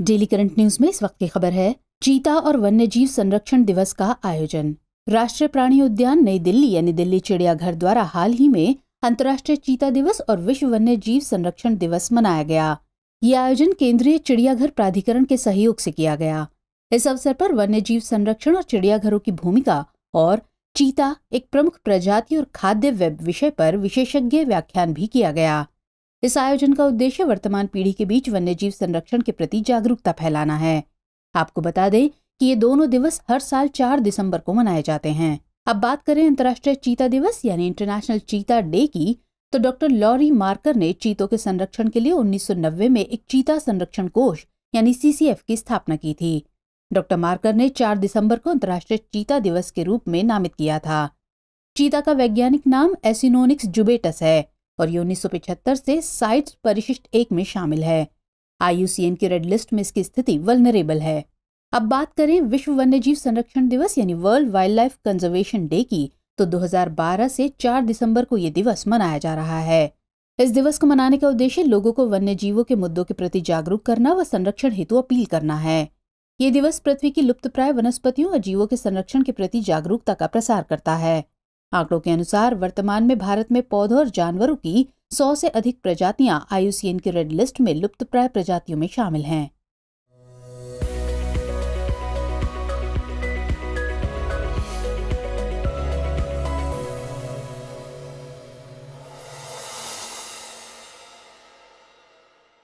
daily current news में इस वक्त की खबर है चीता और वन्य जीव संरक्षण दिवस का आयोजन राष्ट्रीय प्राणी उद्यान नई दिल्ली यानी दिल्ली चिड़ियाघर द्वारा हाल ही में अंतर्राष्ट्रीय चीता दिवस और विश्व वन्य जीव संरक्षण दिवस मनाया गया ये आयोजन केंद्रीय चिड़ियाघर प्राधिकरण के सहयोग से किया गया इस अवसर पर वन्य जीव संरक्षण और चिड़ियाघरों की भूमिका और चीता एक प्रमुख प्रजाति और खाद्य वेब विषय पर विशेषज्ञ व्याख्यान भी किया गया इस आयोजन का उद्देश्य वर्तमान पीढ़ी के बीच वन्यजीव संरक्षण के प्रति जागरूकता फैलाना है आपको बता दें कि ये दोनों दिवस हर साल चार दिसंबर को मनाए जाते हैं अब बात करें अंतर्राष्ट्रीय चीता दिवस यानी इंटरनेशनल चीता डे की तो डॉक्टर लॉरी मार्कर ने चीतों के संरक्षण के लिए 1990 में एक चीता संरक्षण कोष यानी सीसीएफ की स्थापना की थी डॉक्टर मार्कर ने 4 दिसंबर को अंतर्राष्ट्रीय चीता दिवस के रूप में नामित किया था चीता का वैज्ञानिक नाम एसिनोनिक्स जुबेटस है और ये उन्नीस से साइट परिशिष्ट एक में शामिल है आईयूसीएन की रेड लिस्ट में इसकी स्थिति वलनरेबल है अब बात करें विश्व वन्यजीव संरक्षण दिवस यानी world wildlife conservation day की तो 2012 से 4 दिसंबर को ये दिवस मनाया जा रहा है इस दिवस को मनाने का उद्देश्य लोगों को वन्य जीवों के मुद्दों के प्रति जागरूक करना व संरक्षण हेतु अपील करना है ये दिवस पृथ्वी की प्राय वनस्पतियों और जीवों के संरक्षण के प्रति जागरूकता का प्रसार करता है आंकड़ों के अनुसार वर्तमान में भारत में पौधों और जानवरों की सौ से अधिक प्रजातियां आईयूसीएन की रेड लिस्ट में लुप्तप्राय प्रजातियों में शामिल हैं